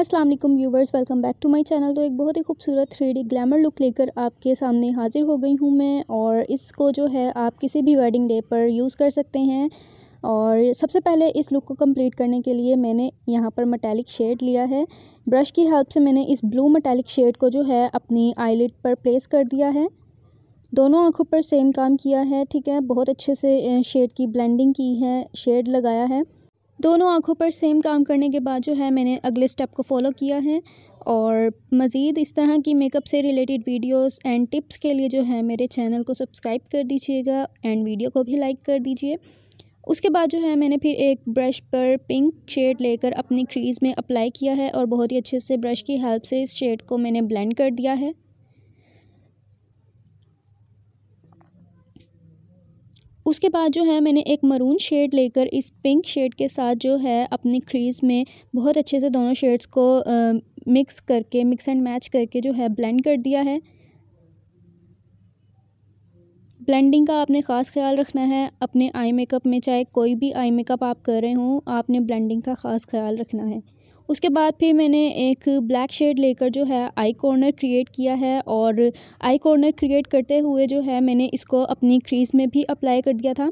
अस्सलाम वालेकुम viewers welcome back to my channel तो एक बहुत ही खूबसूरत थ्री डी ग्लैमर लुक लेकर आपके सामने हाज़िर हो गई हूँ मैं और इसको जो है आप किसी भी वेडिंग डे पर यूज़ कर सकते हैं और सबसे पहले इस लुक को कंप्लीट करने के लिए मैंने यहाँ पर मटैलिक शेड लिया है ब्रश की हेल्प से मैंने इस ब्लू मटैलिक शेड को जो है अपनी आईलिड पर प्लेस कर दिया है दोनों आँखों पर सेम काम किया है ठीक है बहुत अच्छे से शेड की ब्लेंडिंग की है शेड लगाया है दोनों आँखों पर सेम काम करने के बाद जो है मैंने अगले स्टेप को फॉलो किया है और मज़ीद इस तरह की मेकअप से रिलेटेड वीडियोस एंड टिप्स के लिए जो है मेरे चैनल को सब्सक्राइब कर दीजिएगा एंड वीडियो को भी लाइक कर दीजिए उसके बाद जो है मैंने फिर एक ब्रश पर पिंक शेड लेकर अपनी क्रीज़ में अप्लाई किया है और बहुत ही अच्छे से ब्रश की हेल्प से इस शेड को मैंने ब्लेंड कर दिया है उसके बाद जो है मैंने एक मरून शेड लेकर इस पिंक शेड के साथ जो है अपनी क्रीज़ में बहुत अच्छे से दोनों शेड्स को मिक्स करके मिक्स एंड मैच करके जो है ब्लेंड कर दिया है ब्लेंडिंग का आपने ख़ास ख्याल रखना है अपने आई मेकअप में चाहे कोई भी आई मेकअप आप कर रहे हों आपने ब्लेंडिंग का ख़ास ख्याल रखना है उसके बाद फिर मैंने एक ब्लैक शेड लेकर जो है आई कॉर्नर क्रिएट किया है और आई कॉर्नर क्रिएट करते हुए जो है मैंने इसको अपनी क्रीज़ में भी अप्लाई कर दिया था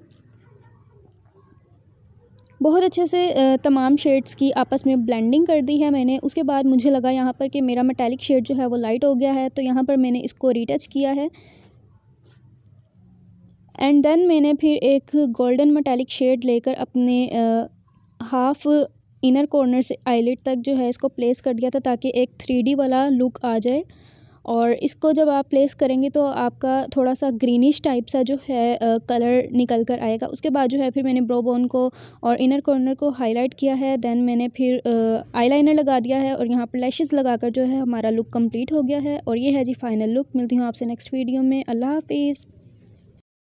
बहुत अच्छे से तमाम शेड्स की आपस में ब्लेंडिंग कर दी है मैंने उसके बाद मुझे लगा यहाँ पर कि मेरा मेटेलिक शेड जो है वो लाइट हो गया है तो यहाँ पर मैंने इसको रीटच किया है एंड देन मैंने फिर एक गोल्डन मेटेलिक शेड लेकर अपने हाफ़ इनर कॉर्नर से आईलेट तक जो है इसको प्लेस कर दिया था ताकि एक थ्री वाला लुक आ जाए और इसको जब आप प्लेस करेंगे तो आपका थोड़ा सा ग्रीनिश टाइप सा जो है आ, कलर निकल कर आएगा उसके बाद जो है फिर मैंने ब्रो बोन को और इनर कॉर्नर को हाईलाइट किया है दैन मैंने फिर आईलाइनर लगा दिया है और यहाँ पर लगा लगाकर जो है हमारा लुक कंप्लीट हो गया है और ये है जी फाइनल लुक मिलती हूँ आपसे नेक्स्ट वीडियो में अल्लाह हाफिज़